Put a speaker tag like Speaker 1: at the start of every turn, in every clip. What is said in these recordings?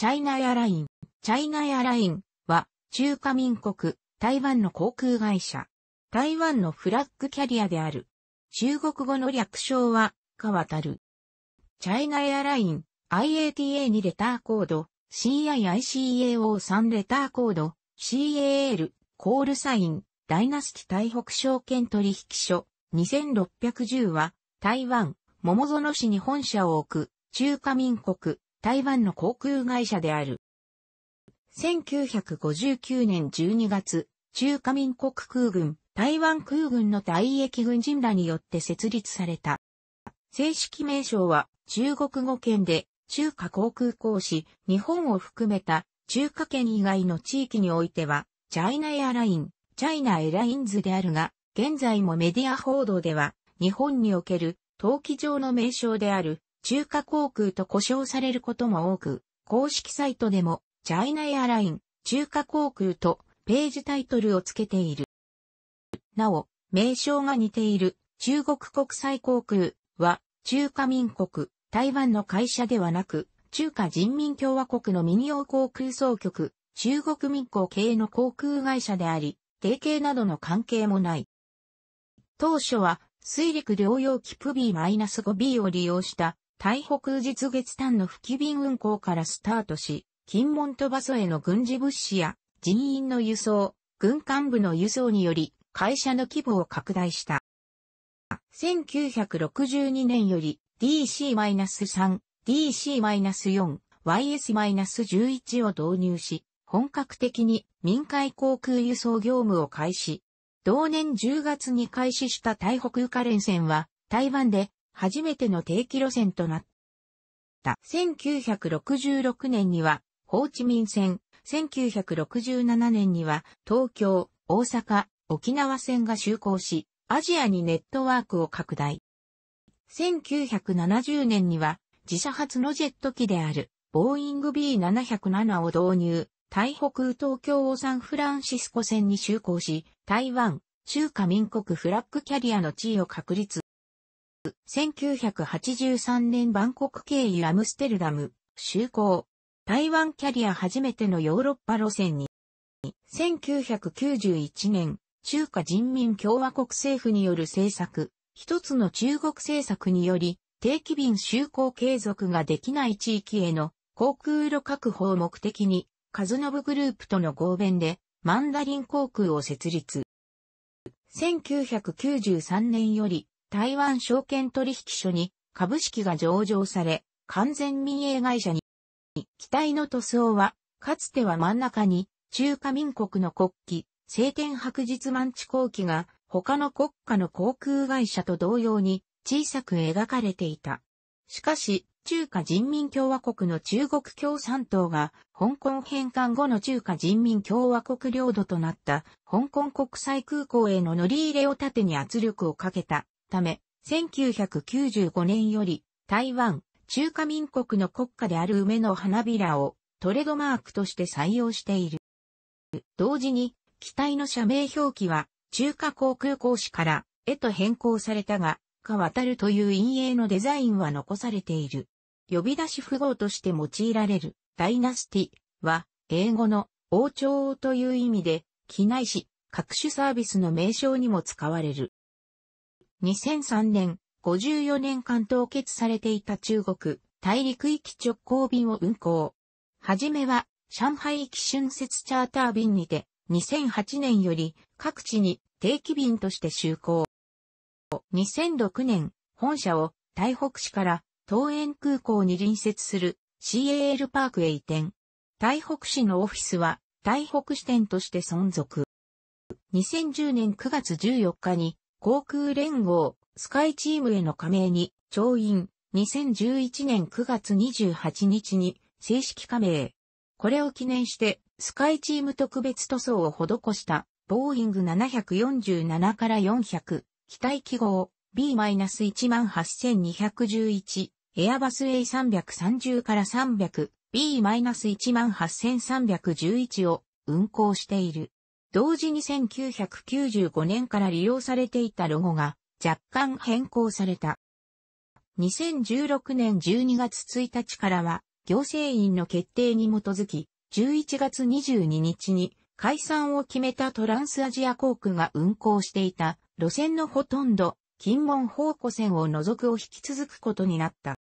Speaker 1: チャイナエアライン、チャイナエアラインは中華民国、台湾の航空会社。台湾のフラッグキャリアである。中国語の略称は、かわたる。チャイナエアライン、IATA2 レターコード、CIICAO3 レターコード、CAL、コールサイン、ダイナスティ台北証券取引所、2610は、台湾、桃園市に本社を置く、中華民国、台湾の航空会社である。1959年12月、中華民国空軍、台湾空軍の退役軍人らによって設立された。正式名称は中国語圏で中華航空公司、日本を含めた中華圏以外の地域においては、チャイナエアライン、チャイナエラインズであるが、現在もメディア報道では、日本における陶器上の名称である中華航空と呼称されることも多く、公式サイトでも、チャイナエアライン、中華航空とページタイトルをつけている。なお、名称が似ている中国国際航空は、中華民国、台湾の会社ではなく、中華人民共和国の民用航空総局、中国民航系の航空会社であり、提携などの関係もない。当初は、水陸両用機プ B-5B を利用した台北日月丹の吹き便運行からスタートし、金門飛ばそへの軍事物資や人員の輸送、軍幹部の輸送により会社の規模を拡大した。1962年より DC-3、DC-4、YS-11 を導入し、本格的に民間航空輸送業務を開始。同年10月に開始した台北カレ連線は、台湾で初めての定期路線となった。1966年には、ホーチミン線、1967年には、東京、大阪、沖縄線が就航し、アジアにネットワークを拡大。1970年には、自社発のジェット機である、ボーイング B707 を導入、台北東京をサンフランシスコ線に就航し、台湾、中華民国フラッグキャリアの地位を確立。1983年バンコク経由アムステルダム、就航。台湾キャリア初めてのヨーロッパ路線に。1991年、中華人民共和国政府による政策、一つの中国政策により、定期便就航継続ができない地域への航空路確保を目的に、カズノブグループとの合弁で、マンダリン航空を設立。1993年より、台湾証券取引所に株式が上場され、完全民営会社に。機体の塗装は、かつては真ん中に中華民国の国旗、晴天白日満地後期が他の国家の航空会社と同様に小さく描かれていた。しかし、中華人民共和国の中国共産党が香港返還後の中華人民共和国領土となった香港国際空港への乗り入れを盾に圧力をかけたため、1995年より台湾、中華民国の国家である梅の花びらをトレードマークとして採用している。同時に、機体の社名表記は中華航空公師から絵と変更されたが、か渡るという陰影のデザインは残されている。呼び出し符号として用いられるダイナスティは英語の王朝という意味で機内誌各種サービスの名称にも使われる。2003年、54年間凍結されていた中国大陸行き直行便を運行。はじめは、上海行き春節チャーター便にて、2008年より各地に定期便として就航。2006年、本社を台北市から東園空港に隣接する CAL パークへ移転。台北市のオフィスは台北支店として存続。2010年9月14日に航空連合、スカイチームへの加盟に、調印、2011年9月28日に、正式加盟。これを記念して、スカイチーム特別塗装を施した、ボーイング747から400、機体記号 B-18211、エアバス A330 から300、B-18311 を運行している。同時に1995年から利用されていたロゴが若干変更された。2016年12月1日からは行政院の決定に基づき11月22日に解散を決めたトランスアジア航空が運航していた路線のほとんど金門方向線を除くを引き続くことになった。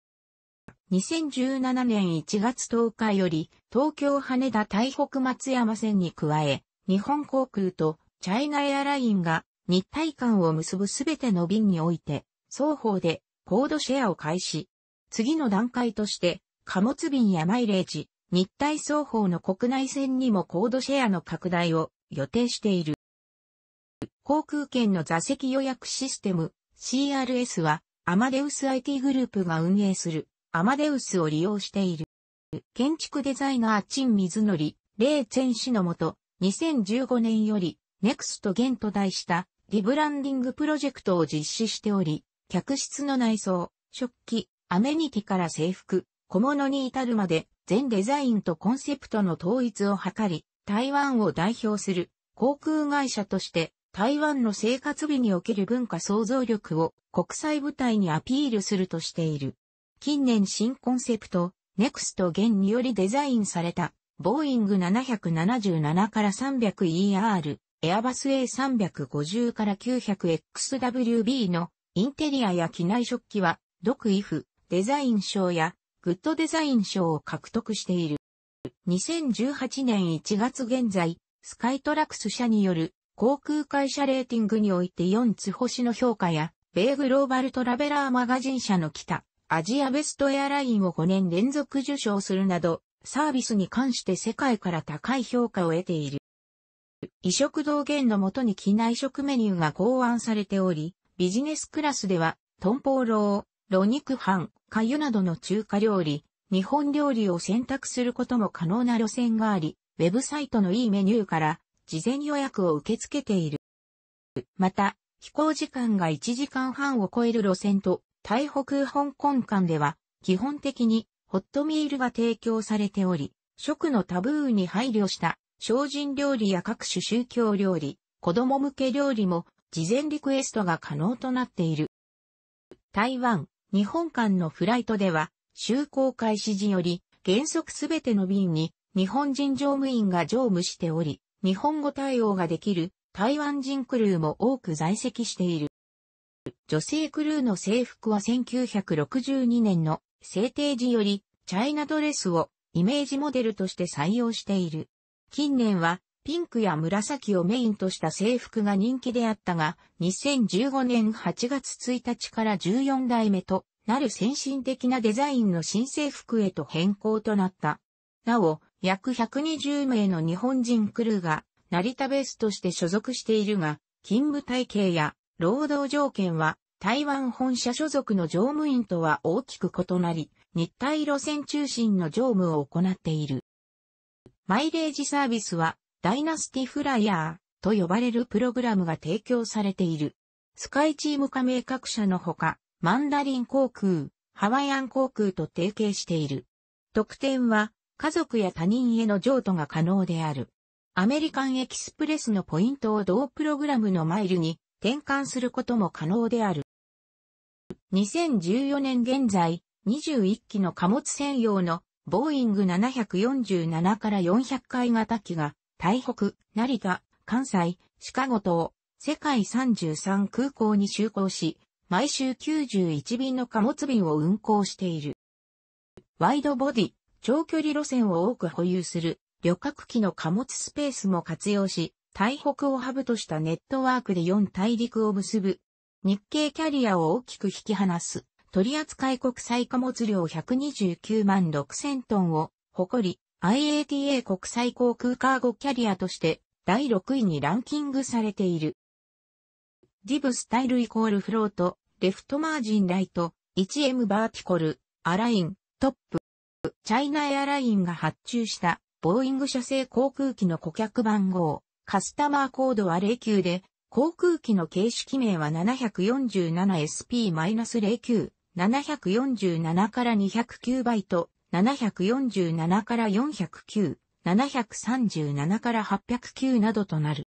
Speaker 1: 2017年1月10日より東京羽田台北松山線に加え、日本航空とチャイナエアラインが日体間を結ぶすべての便において、双方でコードシェアを開始。次の段階として、貨物便やマイレージ、日体双方の国内線にもコードシェアの拡大を予定している。航空券の座席予約システム CRS はアマデウス IT グループが運営するアマデウスを利用している。建築デザイナー陳水則、霊前氏のもと、2015年より、NEXT ンと題したリブランディングプロジェクトを実施しており、客室の内装、食器、アメニティから制服、小物に至るまで全デザインとコンセプトの統一を図り、台湾を代表する航空会社として台湾の生活美における文化創造力を国際舞台にアピールするとしている。近年新コンセプト、ネクスト現によりデザインされたボーイング777から 300ER、エアバス A350 から 900XWB のインテリアや機内食器は、独イフ、デザイン賞や、グッドデザイン賞を獲得している。2018年1月現在、スカイトラクス社による航空会社レーティングにおいて4つ星の評価や、米グローバルトラベラーマガジン社の北、アジアベストエアラインを5年連続受賞するなど、サービスに関して世界から高い評価を得ている。移植道元のもとに機内食メニューが考案されており、ビジネスクラスでは、トンポーロー、ロ肉飯、カユなどの中華料理、日本料理を選択することも可能な路線があり、ウェブサイトのいいメニューから、事前予約を受け付けている。また、飛行時間が1時間半を超える路線と、台北香港間では、基本的にホットミールが提供されており、食のタブーに配慮した精進料理や各種宗教料理、子供向け料理も事前リクエストが可能となっている。台湾、日本間のフライトでは、就航開始時より原則すべての便に日本人乗務員が乗務しており、日本語対応ができる台湾人クルーも多く在籍している。女性クルーの制服は1962年の制定時より、チャイナドレスをイメージモデルとして採用している。近年は、ピンクや紫をメインとした制服が人気であったが、2015年8月1日から14代目となる先進的なデザインの新制服へと変更となった。なお、約120名の日本人クルーが、成田ベースとして所属しているが、勤務体系や労働条件は台湾本社所属の乗務員とは大きく異なり、日体路線中心の乗務を行っている。マイレージサービスは、ダイナスティフライヤーと呼ばれるプログラムが提供されている。スカイチーム加盟各社のほか、マンダリン航空、ハワイアン航空と提携している。特典は、家族や他人への譲渡が可能である。アメリカンエキスプレスのポイントを同プログラムのマイルに転換することも可能である。2014年現在、21機の貨物専用のボーイング747から400回型機が、台北、成田、関西、シカゴ等、世界33空港に就航し、毎週91便の貨物便を運航している。ワイドボディ、長距離路線を多く保有する旅客機の貨物スペースも活用し、台北をハブとしたネットワークで4大陸を結ぶ日系キャリアを大きく引き離す取扱国際貨物量129万6000トンを誇り IATA 国際航空カーゴキャリアとして第6位にランキングされている。ディブスタイルイコールフロート、レフトマージンライト、1M バーティコル、アライン、トップ、チャイナエアラインが発注したボーイング社製航空機の顧客番号、カスタマーコードは09で、航空機の形式名は 747SP-09、747から209バイト、747から409、737から809などとなる。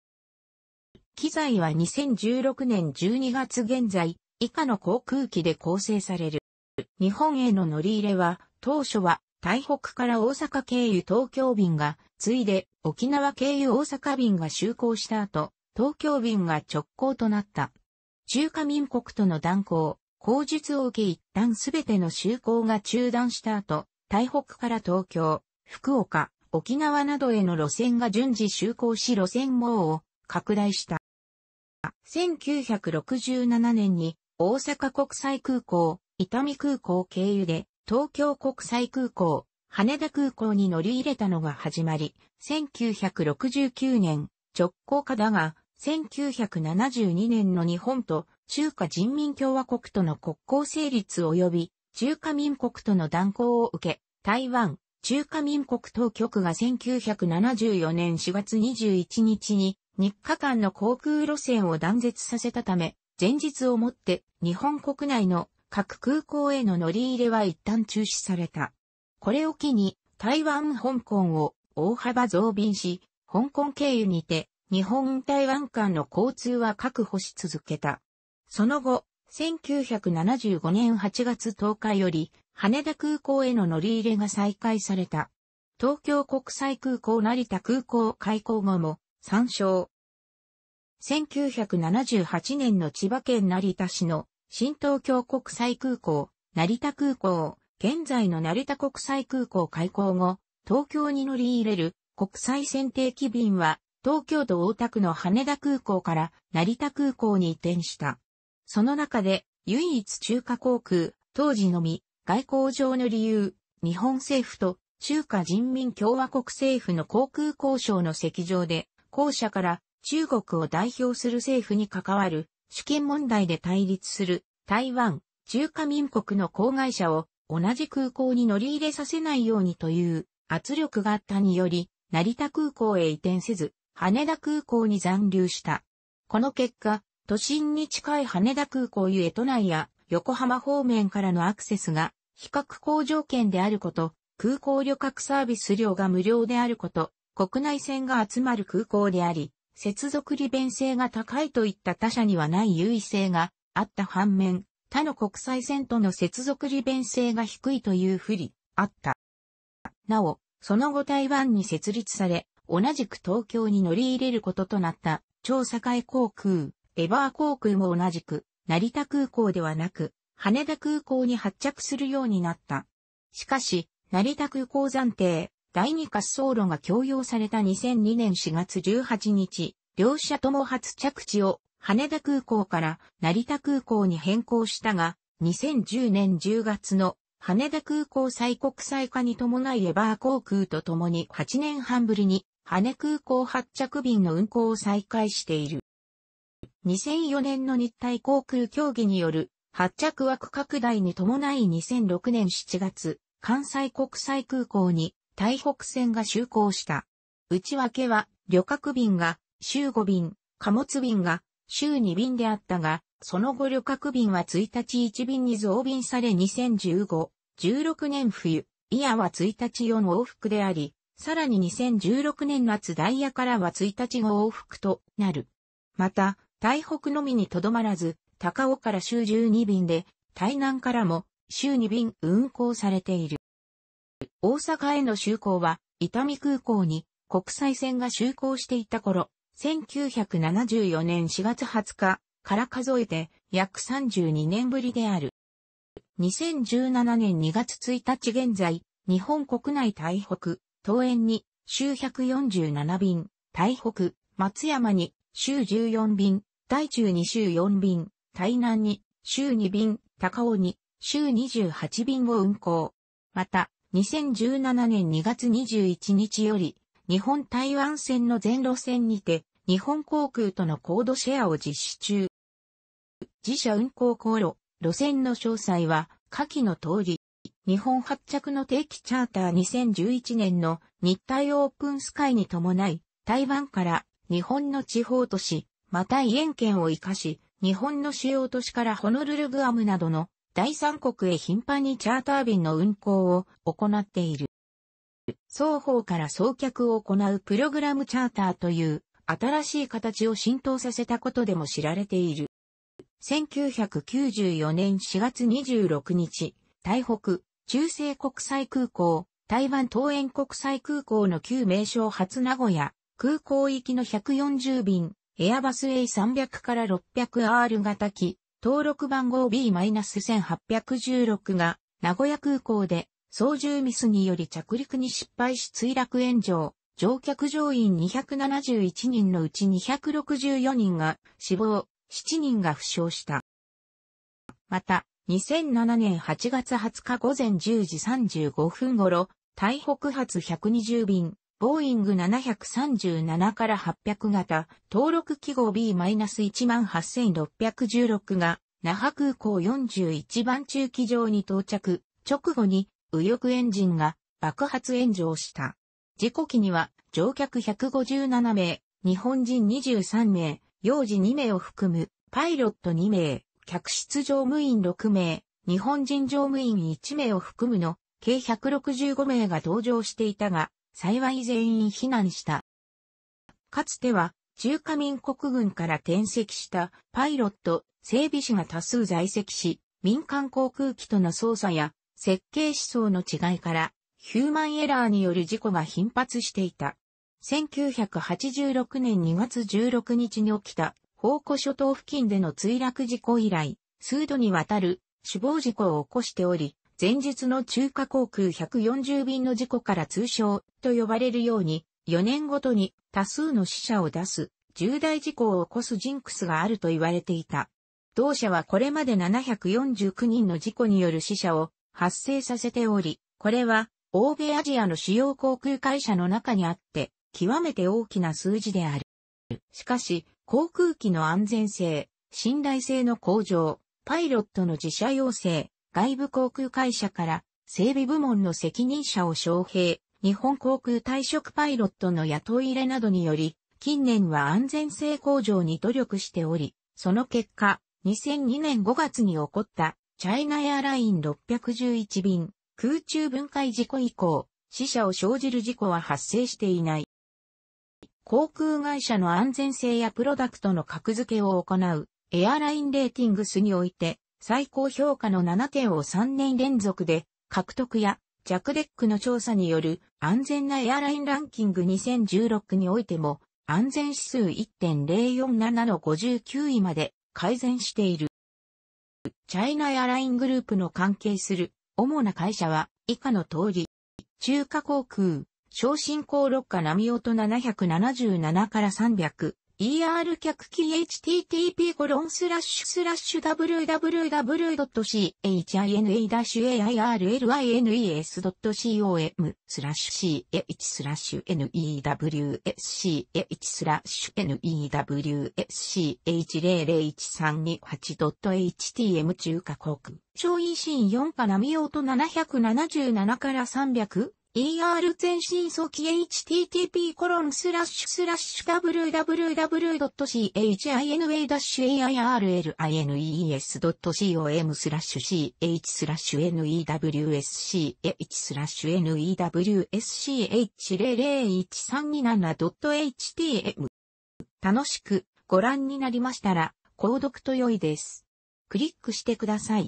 Speaker 1: 機材は2016年12月現在、以下の航空機で構成される。日本への乗り入れは、当初は、台北から大阪経由東京便が、次いで沖縄経由大阪便が就航した後、東京便が直行となった。中華民国との断交、口述を受け一旦すべての就航が中断した後、台北から東京、福岡、沖縄などへの路線が順次就航し路線網を拡大した。1967年に大阪国際空港、伊丹空港経由で東京国際空港、羽田空港に乗り入れたのが始まり、1969年直行化だが、1972年の日本と中華人民共和国との国交成立及び中華民国との断交を受け、台湾、中華民国当局が1974年4月21日に日間の航空路線を断絶させたため、前日をもって日本国内の各空港への乗り入れは一旦中止された。これを機に台湾香港を大幅増便し、香港経由にて日本台湾間の交通は確保し続けた。その後、1975年8月10日より、羽田空港への乗り入れが再開された。東京国際空港成田空港開港後も、参照。1978年の千葉県成田市の新東京国際空港、成田空港、現在の成田国際空港開港後、東京に乗り入れる国際選定期便は東京都大田区の羽田空港から成田空港に移転した。その中で、唯一中華航空、当時のみ、外交上の理由、日本政府と中華人民共和国政府の航空交渉の席上で、後者から中国を代表する政府に関わる主権問題で対立する台湾、中華民国の公会社を同じ空港に乗り入れさせないようにという圧力があったにより、成田空港へ移転せず、羽田空港に残留した。この結果、都心に近い羽田空港ゆえ都内や横浜方面からのアクセスが比較好条件であること、空港旅客サービス料が無料であること、国内線が集まる空港であり、接続利便性が高いといった他社にはない優位性があった反面、他の国際線との接続利便性が低いという不利、あった。なお、その後台湾に設立され、同じく東京に乗り入れることとなった、超栄航空、エバー航空も同じく、成田空港ではなく、羽田空港に発着するようになった。しかし、成田空港暫定、第二滑走路が供用された2002年4月18日、両社とも初着地を羽田空港から成田空港に変更したが、2010年10月の羽田空港再国際化に伴いエバー航空と共に8年半ぶりに羽空港発着便の運航を再開している。2004年の日体航空協議による発着枠拡大に伴い2006年7月、関西国際空港に台北線が就航した。内訳は旅客便が週5便、貨物便が週2便であったが、その後旅客便は1日1便に増便され2015、16年冬、イヤは1日4往復であり、さらに2016年夏ダイヤからは1日後往復となる。また、台北のみにとどまらず、高尾から週12便で、台南からも週2便運行されている。大阪への就航は、伊丹空港に国際線が就航していた頃、1974年4月20日から数えて約32年ぶりである。2017年2月1日現在、日本国内台北、東園に、週147便、台北、松山に、週14便、台中に週4便、台南に、週2便、高尾に、週28便を運行。また、2017年2月21日より、日本台湾線の全路線にて、日本航空とのコードシェアを実施中。自社運行航路、路線の詳細は、下記の通り、日本発着の定期チャーター2011年の日体オープンスカイに伴い、台湾から日本の地方都市、またイエン県を活かし、日本の主要都市からホノルルグアムなどの第三国へ頻繁にチャーター便の運航を行っている。双方から送客を行うプログラムチャーターという新しい形を浸透させたことでも知られている。1994年4月26日、台北、中西国際空港、台湾東園国際空港の旧名称初名古屋、空港行きの140便、エアバス A300 から 600R 型機、登録番号 B-1816 が、名古屋空港で、操縦ミスにより着陸に失敗し墜落炎上、乗客乗員271人のうち264人が死亡、7人が負傷した。また、2007年8月20日午前10時35分頃、台北発120便、ボーイング737から800型、登録記号 B-18616 が、那覇空港41番駐機場に到着、直後に右翼エンジンが爆発炎上した。事故機には乗客157名、日本人23名、幼児2名を含むパイロット2名、客室乗務員6名、日本人乗務員1名を含むの、計165名が同乗していたが、幸い全員避難した。かつては、中華民国軍から転籍したパイロット、整備士が多数在籍し、民間航空機との操作や設計思想の違いから、ヒューマンエラーによる事故が頻発していた。1986年2月16日に起きた宝庫諸島付近での墜落事故以来、数度にわたる死亡事故を起こしており、前日の中華航空140便の事故から通称と呼ばれるように、4年ごとに多数の死者を出す重大事故を起こすジンクスがあると言われていた。同社はこれまで749人の事故による死者を発生させており、これは欧米アジアの主要航空会社の中にあって、極めて大きな数字である。しかし、航空機の安全性、信頼性の向上、パイロットの自社要請、外部航空会社から整備部門の責任者を招聘、日本航空退職パイロットの雇い入れなどにより、近年は安全性向上に努力しており、その結果、2002年5月に起こったチャイナエアライン611便空中分解事故以降、死者を生じる事故は発生していない。航空会社の安全性やプロダクトの格付けを行う、エアラインレーティングスにおいて、最高評価の7点を3年連続で、獲得や、ジャクデックの調査による安全なエアラインランキング2016においても、安全指数1.047の59位まで改善している。チャイナエアライングループの関係する主な会社は以下の通り、中華航空、昇進公6下波音777から300、ER 客 http コロンスラッシュスラッシュ www.china-airlines.com スラッシュ ch スラッシュ newsch スラッシュ newsch0013228.htm 中華国。超維新4か波音777から300 ER 全身早期 http コロンスラッシュスラッシュ www.china-airlines.com スラッシュ ch スラッシュ newsch スラッシュ newsch0013277.htm 楽しくご覧になりましたら、購読と良いです。クリックしてください。